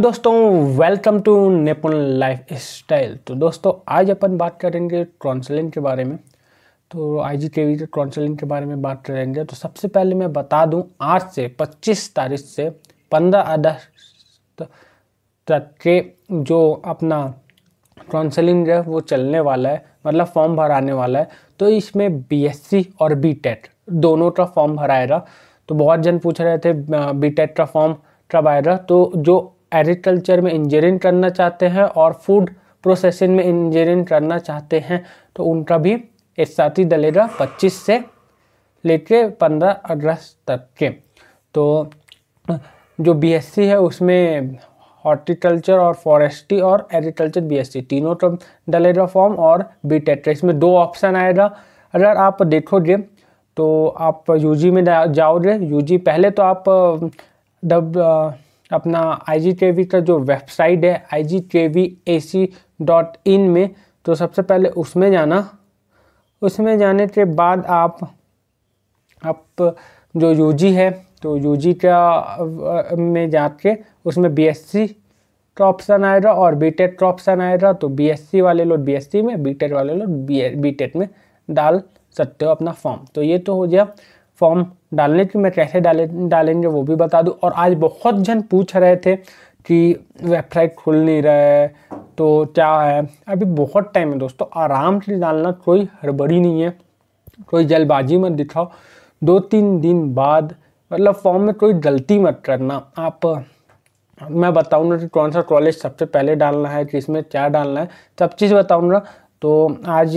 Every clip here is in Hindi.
दोस्तों वेलकम टू नेपोन लाइफ स्टाइल तो दोस्तों आज अपन बात करेंगे ट्रांसलिन के बारे में तो आई जी के वी ट्रांसलिन के बारे में बात करेंगे तो सबसे पहले मैं बता दूं आज से 25 तारीख से 15 अगस्त तक के जो अपना ट्रांसलिन है वो चलने वाला है मतलब फॉर्म भराने वाला है तो इसमें बीएससी और बी e दोनों का फॉर्म भराएगा तो बहुत जन पूछ रहे थे बी e का फॉर्म कब आएगा तो जो एग्रीकल्चर में इंजीनियरिंग करना चाहते हैं और फूड प्रोसेसिंग में इंजीनियरिंग करना चाहते हैं तो उनका भी एक साथी दलेगा पच्चीस से लेकर पंद्रह अगस्त तक के तो जो बीएससी है उसमें हॉर्टिकल्चर और फॉरेस्ट्री और एग्रीकल्चर बीएससी तीनों का तो डलेगा फॉर्म और बी टेट इसमें दो ऑप्शन आएगा अगर आप देखोगे तो आप यूजी में जाओगे यूजी पहले तो आप डब अपना आई जी का जो वेबसाइट है आई जी डॉट इन में तो सबसे पहले उसमें जाना उसमें जाने के बाद आप आप जो जी है तो जी का में जाके उसमें बीएससी का ऑप्शन आएगा और टेट e का ऑप्शन आएगा तो बीएससी वाले लोग बीएससी में टेट e वाले लोग टेट e में डाल सकते हो अपना फॉर्म तो ये तो हो गया फॉर्म डालने की मैं कैसे डाले डालेंगे वो भी बता दूँ और आज बहुत जन पूछ रहे थे कि वेबसाइट खुल नहीं रहा है तो क्या है अभी बहुत टाइम है दोस्तों आराम से डालना कोई हड़बड़ी नहीं है कोई जल्दबाजी मत दिखाओ दो तीन दिन बाद मतलब फॉर्म में कोई गलती मत करना आप मैं बताऊंगा कि कौन सा कॉलेज सबसे पहले डालना है किस में क्या डालना है सब चीज़ बताऊंगा तो आज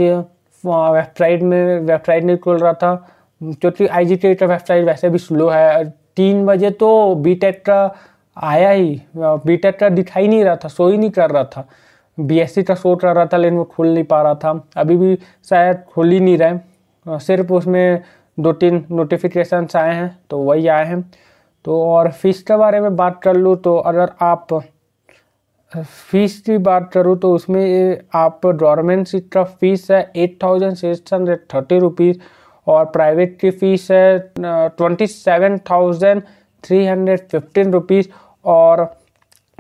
वेबसाइट में वेबसाइट नहीं खुल रहा था क्योंकि आई जी वेबसाइट वैसे भी स्लो है तीन बजे तो बी टेट्रा आया ही बी टेट्रा दिखाई नहीं रहा था शो ही नहीं कर रहा था बी एस सी का शो कर रहा था लेकिन वो खुल नहीं पा रहा था अभी भी शायद खुल ही नहीं रहे सिर्फ उसमें दो तीन नोटिफिकेशन आए हैं तो वही आए हैं तो और फीस के बारे में बात कर लूँ तो अगर आप फीस की बात करूँ तो उसमें आप गवर्नमेंट सीट का फीस है eight thousand six hundred thirty rupees और प्राइवेट की फ़ीस है twenty seven thousand three hundred fifteen rupees और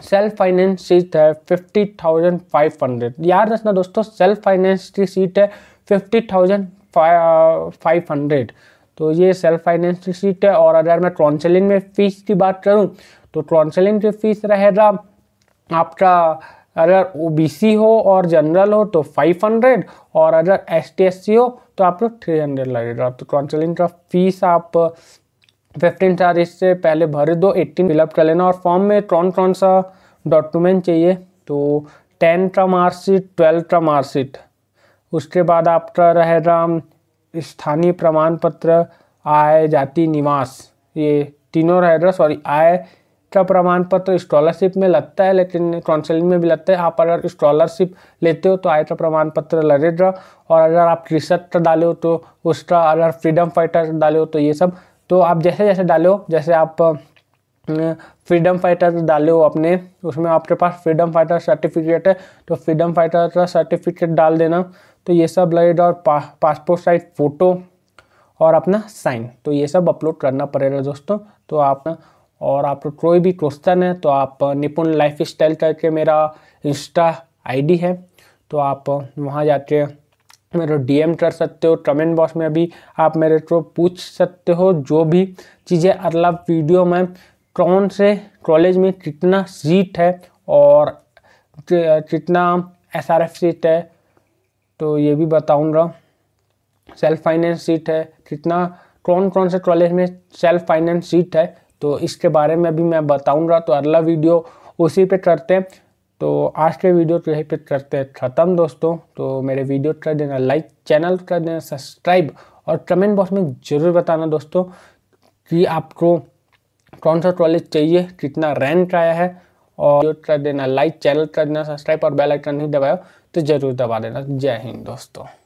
सेल्फ फाइनेंस सीट है फिफ्टी थाउजेंड फाइव हंड्रेड याद रखना दोस्तों सेल्फ फाइनेंस की सीट है फिफ्टी थाउजेंड फाइव हंड्रेड तो ये सेल्फ फाइनेंस की सीट है और अगर मैं काउंसलिंग में फ़ीस की बात करूँ तो काउंसलिंग की फ़ीस रहेगा आपका अगर ओ हो और जनरल हो तो 500 और अगर एसटीएससी हो तो आप लोग थ्री हंड्रेड लगेगा तो काउंसलिंग का फीस आप फिफ्टीन तारीख से पहले भर दो एट्टीन फिलअप कर लेना और फॉर्म में कौन कौन सा डॉक्यूमेंट चाहिए तो टेन का मार्कशीट ट्वेल्व का मार्कशीट उसके बाद आपका रहेगा स्थानीय प्रमाण पत्र आय जाति निवास ये तीनों रहेगा सॉरी आय का प्रमाण पत्र स्कॉलरशिप में लगता है लेकिन काउंसलिंग में भी लगता है आप अगर स्कॉलरशिप लेते हो तो आय का तो प्रमाण पत्र लगेगा और अगर आप कृषक डाले हो तो उसका अगर फ्रीडम फाइटर डाले हो तो ये सब तो आप जैसे जैसे डाले हो जैसे आप फ्रीडम फाइटर डाले हो अपने उसमें आपके पास फ्रीडम फाइटर सर्टिफिकेट है तो फ्रीडम फाइटर का सर्टिफिकेट डाल देना तो ये सब लगेगा और पा, पासपोर्ट साइज फ़ोटो और अपना साइन तो ये सब अपलोड करना पड़ेगा दोस्तों तो आप और आपको कोई भी क्वेश्चन है तो आप निपुण लाइफ स्टाइल करके मेरा इंस्टा आईडी है तो आप वहाँ जाके मेरे डीएम कर सकते हो कमेंट बॉक्स में भी आप मेरे को पूछ सकते हो जो भी चीज़ें अगला वीडियो में कौन से कॉलेज में कितना सीट है और कितना एस आर एफ सीट है तो ये भी बताऊंगा सेल्फ फाइनेंस सीट है कितना कौन कौन से कॉलेज में सेल्फ फाइनेंस सीट है तो इसके बारे में अभी मैं बताऊँगा तो अगला वीडियो उसी पे करते हैं तो आज के वीडियो तो यहीं पे करते हैं ख़त्म दोस्तों तो मेरे वीडियो कर देना लाइक चैनल कर देना सब्सक्राइब और कमेंट बॉक्स में ज़रूर बताना दोस्तों कि आपको कौन सा कॉलेज चाहिए कितना रैंक आया है और कर देना लाइक चैनल कर देना सब्सक्राइब और बेल आइकन नहीं दबाया तो ज़रूर दबा देना जय हिंद दोस्तों